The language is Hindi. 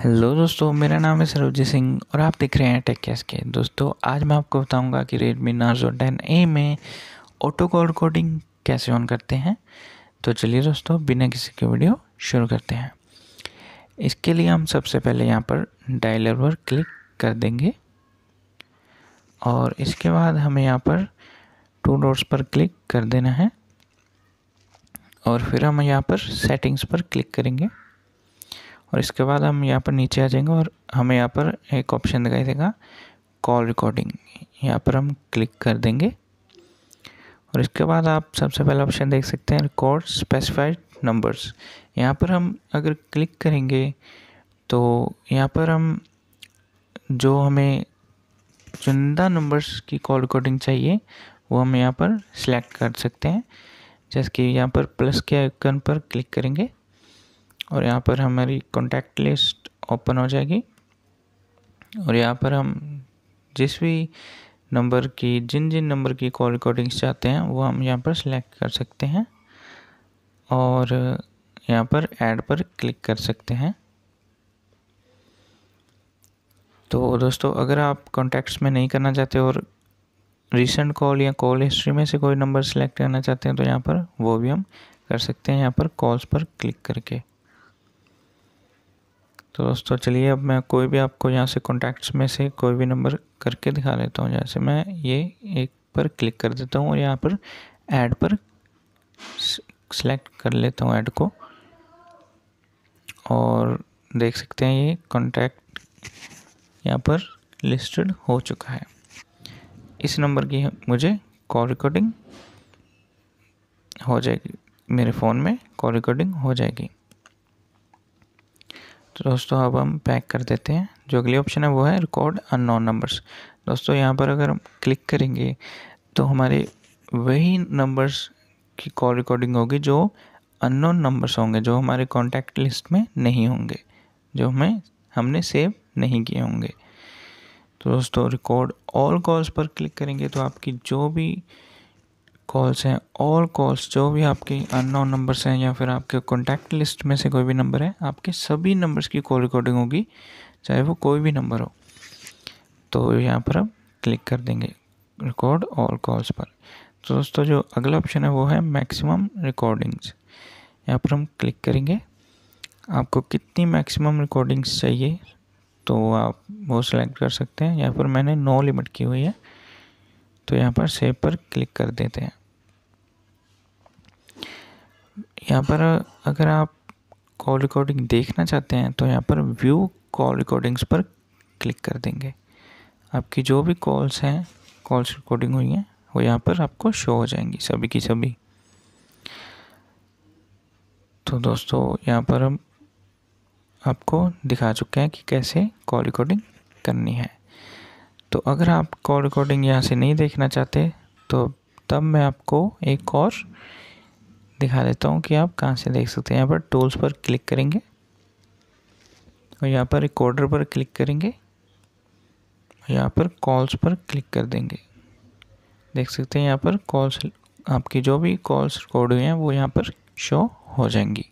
हेलो दोस्तों मेरा नाम है सरोजी सिंह और आप देख रहे हैं टेक कैस के दोस्तों आज मैं आपको बताऊंगा कि रेडमी नार्जो टेन ए में ऑटो कोड कोडिंग कैसे ऑन करते हैं तो चलिए दोस्तों बिना किसी के वीडियो शुरू करते हैं इसके लिए हम सबसे पहले यहाँ पर डायलर पर क्लिक कर देंगे और इसके बाद हमें यहाँ पर टू डॉट्स पर क्लिक कर देना है और फिर हम यहाँ पर सेटिंग्स पर क्लिक करेंगे और इसके बाद हम यहाँ पर नीचे आ जाएंगे और हमें यहाँ पर एक ऑप्शन दिखाई देगा कॉल रिकॉर्डिंग यहाँ पर हम क्लिक कर देंगे और इसके बाद आप सबसे पहला ऑप्शन देख सकते हैं रिकॉर्ड स्पेसिफाइड नंबर्स यहाँ पर हम अगर क्लिक करेंगे तो यहाँ पर हम जो हमें चुनिंदा नंबर्स की कॉल रिकॉर्डिंग चाहिए वो हम यहाँ पर सिलेक्ट कर सकते हैं जैसे कि यहाँ पर प्लस के आइकन पर क्लिक करेंगे और यहाँ पर हमारी कॉन्टैक्ट लिस्ट ओपन हो जाएगी और यहाँ पर हम जिस भी नंबर की जिन जिन नंबर की कॉल रिकॉर्डिंग्स चाहते हैं वो हम यहाँ पर सिलेक्ट कर सकते हैं और यहाँ पर ऐड पर क्लिक कर सकते हैं तो दोस्तों अगर आप कॉन्टैक्ट्स में नहीं करना चाहते और रिसेंट कॉल या कॉल हिस्ट्री में से कोई नंबर सेलेक्ट करना चाहते हैं तो यहाँ पर वो भी हम कर सकते हैं यहाँ पर कॉल्स पर क्लिक करके तो दोस्तों चलिए अब मैं कोई भी आपको यहाँ से कॉन्टैक्ट्स में से कोई भी नंबर करके दिखा देता हूँ जैसे मैं ये एक पर क्लिक कर देता हूँ और यहाँ पर ऐड पर सेलेक्ट कर लेता हूँ ऐड को और देख सकते हैं ये कॉन्टैक्ट यहाँ पर लिस्टेड हो चुका है इस नंबर की मुझे कॉल रिकॉर्डिंग हो जाएगी मेरे फ़ोन में कॉल रिकॉर्डिंग हो जाएगी तो दोस्तों अब हम पैक कर देते हैं जो अगली ऑप्शन है वो है रिकॉर्ड अननोन नंबर्स दोस्तों यहाँ पर अगर हम क्लिक करेंगे तो हमारे वही नंबर्स की कॉल रिकॉर्डिंग होगी जो अननोन नंबर्स होंगे जो हमारे कॉन्टैक्ट लिस्ट में नहीं होंगे जो हमें हमने सेव नहीं किए होंगे तो दोस्तों रिकॉर्ड ऑल कॉल्स पर क्लिक करेंगे तो आपकी जो भी कॉल्स हैं ऑल कॉल्स जो भी आपके अननोन नंबर नंबर्स हैं या फिर आपके कॉन्टैक्ट लिस्ट में से कोई भी नंबर है आपके सभी नंबर्स की कॉल रिकॉर्डिंग होगी चाहे वो कोई भी नंबर हो तो यहाँ पर हम क्लिक कर देंगे रिकॉर्ड ऑल कॉल्स पर तो दोस्तों जो अगला ऑप्शन है वो है मैक्सिमम रिकॉर्डिंग्स यहाँ पर हम क्लिक करेंगे आपको कितनी मैक्सिमम रिकॉर्डिंग्स चाहिए तो आप वो सिलेक्ट कर सकते हैं यहाँ पर मैंने नो लिमिट की हुई है तो यहाँ पर सेव पर क्लिक कर देते हैं यहाँ पर अगर आप कॉल रिकॉर्डिंग देखना चाहते हैं तो यहाँ पर व्यू कॉल रिकॉर्डिंग्स पर क्लिक कर देंगे आपकी जो भी कॉल्स हैं कॉल्स रिकॉर्डिंग हुई हैं वो यहाँ पर आपको शो हो जाएंगी सभी की सभी तो दोस्तों यहाँ पर हम आपको दिखा चुके हैं कि कैसे कॉल रिकॉर्डिंग करनी है तो अगर आप कॉल रिकॉर्डिंग यहाँ से नहीं देखना चाहते तो तब मैं आपको एक और दिखा देता हूँ कि आप कहाँ से देख सकते हैं यहाँ पर टूल्स पर क्लिक करेंगे और यहाँ पर रिकॉर्डर पर क्लिक करेंगे यहाँ पर कॉल्स पर क्लिक कर देंगे देख सकते हैं यहाँ पर कॉल्स आपकी जो भी कॉल्स रिकॉर्ड हुई हैं वो यहाँ पर शो हो जाएंगी